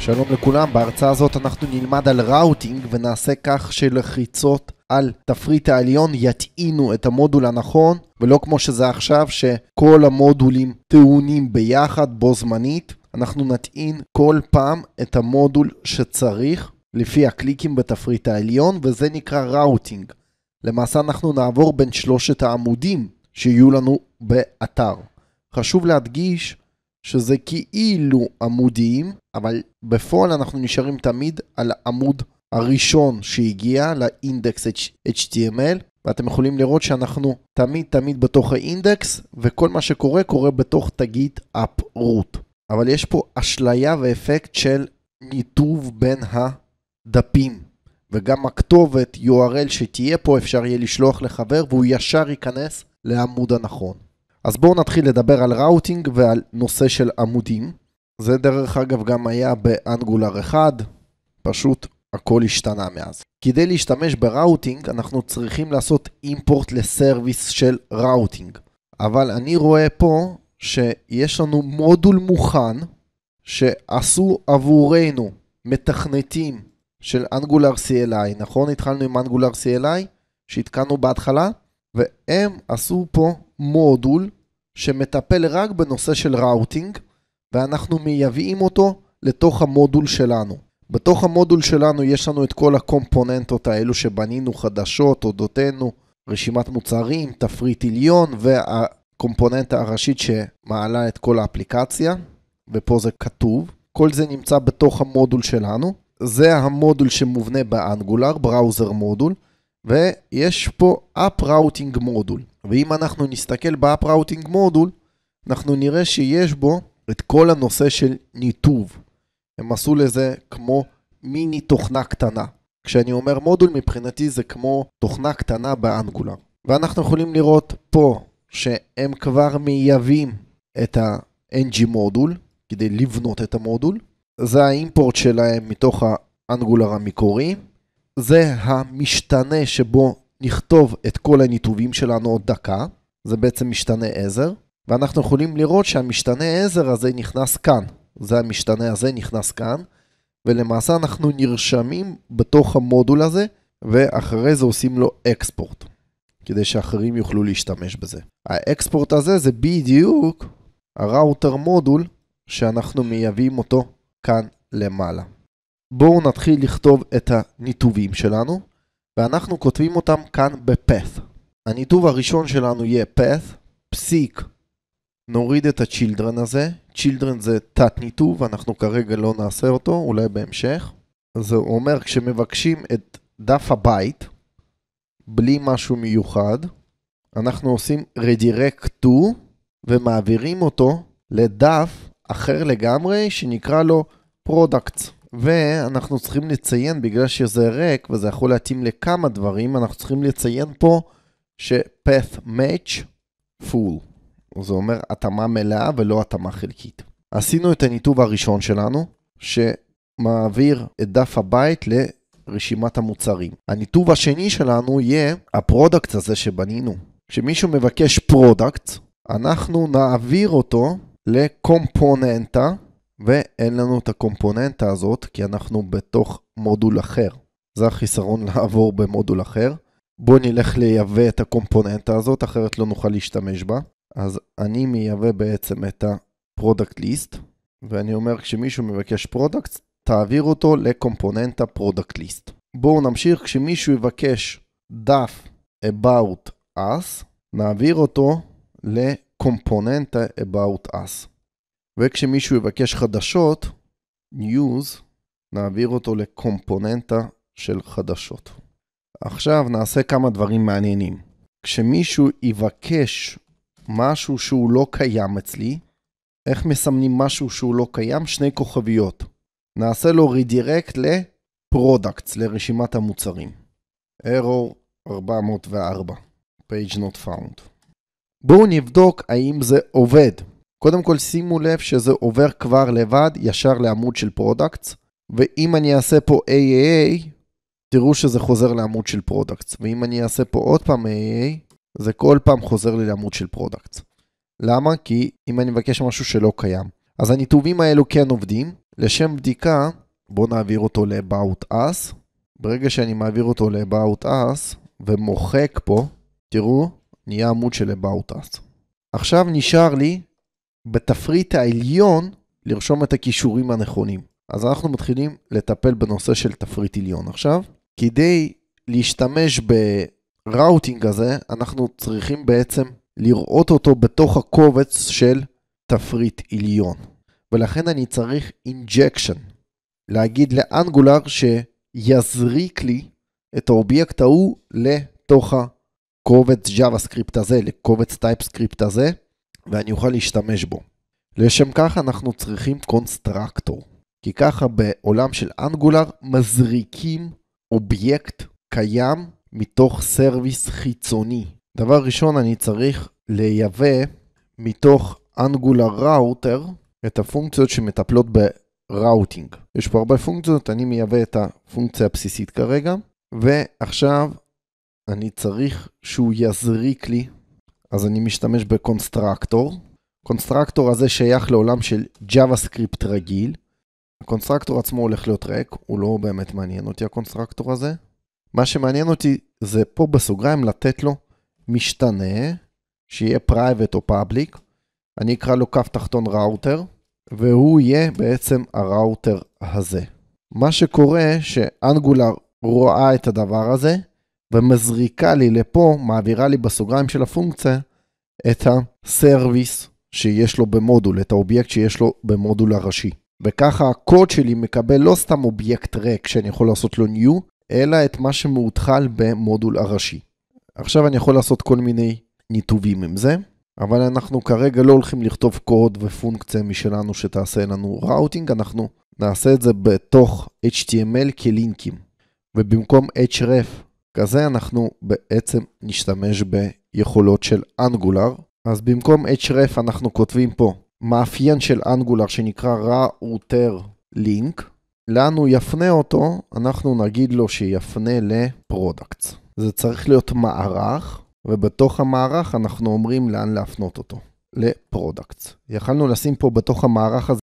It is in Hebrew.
שלום לכולם, בהרצאה הזאת אנחנו נלמד על ראוטינג ונעשה כך שלחיצות על תפריט העליון יטעינו את המודול הנכון ולא כמו שזה עכשיו שכל המודולים טעונים ביחד בו זמנית אנחנו נטעין כל פעם את המודול שצריך לפי הקליקים בתפריט העליון וזה נקרא ראוטינג למעשה אנחנו נעבור בין שלושת העמודים שיהיו לנו באתר חשוב להדגיש שזה כאילו עמודיים, אבל בפועל אנחנו נשארים תמיד על העמוד הראשון שהגיע לאינדקס html ואתם יכולים לראות שאנחנו תמיד תמיד בתוך האינדקס וכל מה שקורה קורה בתוך תגית uproot. אבל יש פה אשליה ואפקט של ניתוב בין הדפים וגם הכתובת URL שתהיה פה אפשר יהיה לשלוח לחבר והוא ישר ייכנס לעמוד הנכון. אז בואו נתחיל לדבר על ראוטינג ועל נושא של עמודים. זה דרך אגב גם היה באנגולר 1, פשוט הכל השתנה מאז. כדי להשתמש בראוטינג אנחנו צריכים לעשות אימפורט לסרוויס של ראוטינג. אבל אני רואה פה שיש לנו מודול מוכן שעשו עבורנו מתכנתים של אנגולר CLI, נכון? התחלנו עם אנגולר CLI שהתקנו בהתחלה והם עשו פה מודול שמטפל רק בנושא של ראוטינג, ואנחנו מייבאים אותו לתוך המודול שלנו. בתוך המודול שלנו יש לנו את כל הקומפוננטות האלו שבנינו חדשות, אודותינו, רשימת מוצרים, תפריט עליון והקומפוננטה הראשית שמעלה את כל האפליקציה, ופה זה כתוב. כל זה נמצא בתוך המודול שלנו. זה המודול שמובנה באנגולר, בראוזר מודול, ויש פה אפ ראוטינג מודול. ואם אנחנו נסתכל ב-up-routing מודול, אנחנו נראה שיש בו את כל הנושא של ניתוב. הם עשו לזה כמו מיני תוכנה קטנה. כשאני אומר מודול, מבחינתי זה כמו תוכנה קטנה באנגולר. ואנחנו יכולים לראות פה שהם כבר מייבאים את ה-NG מודול, כדי לבנות את המודול. זה האימפורט שלהם מתוך האנגולר המקורי. זה המשתנה שבו נכתוב את כל הניתובים שלנו עוד דקה, זה בעצם משתנה עזר, ואנחנו יכולים לראות שהמשתנה עזר הזה נכנס כאן, זה המשתנה הזה נכנס כאן, ולמעשה אנחנו נרשמים בתוך המודול הזה, ואחרי זה עושים לו אקספורט, כדי שאחרים יוכלו להשתמש בזה. האקספורט הזה זה בדיוק הראוטר מודול שאנחנו מייבאים אותו כאן למעלה. בואו נתחיל לכתוב את הניתובים שלנו. ואנחנו כותבים אותם כאן ב-path. הניתוב הראשון שלנו יהיה path, פסיק, נוריד את ה-children הזה, children זה תת ניתוב, אנחנו כרגע לא נעשה אותו, אולי בהמשך. זה אומר כשמבקשים את דף הבית, בלי משהו מיוחד, אנחנו עושים redirect to ומעבירים אותו לדף אחר לגמרי שנקרא לו products. ואנחנו צריכים לציין, בגלל שזה ריק וזה יכול להתאים לכמה דברים, אנחנו צריכים לציין פה ש-path match full. זה אומר התאמה מלאה ולא התאמה חלקית. עשינו את הניתוב הראשון שלנו, שמעביר את דף הבית לרשימת המוצרים. הניתוב השני שלנו יהיה הפרודקט הזה שבנינו. כשמישהו מבקש פרודקט, אנחנו נעביר אותו לקומפוננטה ואין לנו את הקומפוננטה הזאת, כי אנחנו בתוך מודול אחר. זה החיסרון לעבור במודול אחר. בואו נלך לייבא את הקומפוננטה הזאת, אחרת לא נוכל להשתמש בה. אז אני מייבא בעצם את ה-product list, ואני אומר כשמישהו מבקש product, תעביר אותו לקומפוננטה product list. בואו נמשיך, כשמישהו יבקש דף about us, נעביר אותו לקומפוננטה about us. וכשמישהו יבקש חדשות, news, נעביר אותו לקומפוננטה של חדשות. עכשיו נעשה כמה דברים מעניינים. כשמישהו יבקש משהו שהוא לא קיים אצלי, איך מסמנים משהו שהוא לא קיים? שני כוכביות. נעשה לו רדירקט לפרודקטס, לרשימת המוצרים. error 404, page not found. בואו נבדוק האם זה עובד. קודם כל שימו לב שזה עובר כבר לבד ישר לעמוד של פרודקטס, ואם אני אעשה פה AAA, תראו שזה חוזר לעמוד של פרודקטס, ואם אני אעשה פה עוד פעם AAA, זה כל פעם חוזר לי לעמוד של פרודקטס. למה? כי אם אני מבקש משהו שלא קיים. אז הניתובים האלו כן עובדים. לשם בדיקה, בואו נעביר אותו ל-About Us. ברגע שאני מעביר אותו ל-About Us ומוחק פה, תראו, נהיה עמוד של About Us. עכשיו נשאר לי בתפריט העליון לרשום את הכישורים הנכונים. אז אנחנו מתחילים לטפל בנושא של תפריט עליון עכשיו. כדי להשתמש בראוטינג הזה, אנחנו צריכים בעצם לראות אותו בתוך הקובץ של תפריט עליון. ולכן אני צריך אינג'קשן, להגיד לאנגולר שיזריק לי את האובייקט ההוא לתוך הקובץ JavaScript הזה, לקובץ TypeScript הזה, ואני אוכל להשתמש בו. לשם כך אנחנו צריכים קונסטרקטור, כי ככה בעולם של אנגולר מזריקים אובייקט קיים מתוך סרוויס חיצוני. דבר ראשון אני צריך לייבא מתוך אנגולר ראוטר את הפונקציות שמטפלות בראוטינג. יש פה הרבה פונקציות, אני מייבא את הפונקציה הבסיסית כרגע, ועכשיו אני צריך שהוא יזריק לי אז אני משתמש בקונסטרקטור. קונסטרקטור הזה שייך לעולם של JavaScript רגיל. הקונסטרקטור עצמו הולך להיות ריק, הוא לא באמת מעניין אותי הקונסטרקטור הזה. מה שמעניין אותי זה פה בסוגריים לתת לו משתנה, שיהיה private או public, אני אקרא לו קו תחתון ראוטר, והוא יהיה בעצם הראוטר הזה. מה שקורה שאנגולר רואה את הדבר הזה, ומזריקה לי לפה, מעבירה לי בסוגריים של הפונקציה את הסרוויס שיש לו במודול, את האובייקט שיש לו במודול הראשי. וככה הקוד שלי מקבל לא סתם אובייקט ריק שאני יכול לעשות לו new, אלא את מה שמאותחל במודול הראשי. עכשיו אני יכול לעשות כל מיני ניתובים עם זה, אבל אנחנו כרגע לא הולכים לכתוב קוד ופונקציה משלנו שתעשה לנו ראוטינג, אנחנו נעשה את זה בתוך HTML כלינקים. ובמקום href כזה אנחנו בעצם נשתמש ביכולות של אנגולר. אז במקום href אנחנו כותבים פה מאפיין של אנגולר שנקרא router link. לאן הוא יפנה אותו? אנחנו נגיד לו שיפנה לפרודקטס. זה צריך להיות מערך, ובתוך המערך אנחנו אומרים לאן להפנות אותו. לפרודקטס. יכלנו לשים פה בתוך המערך הזה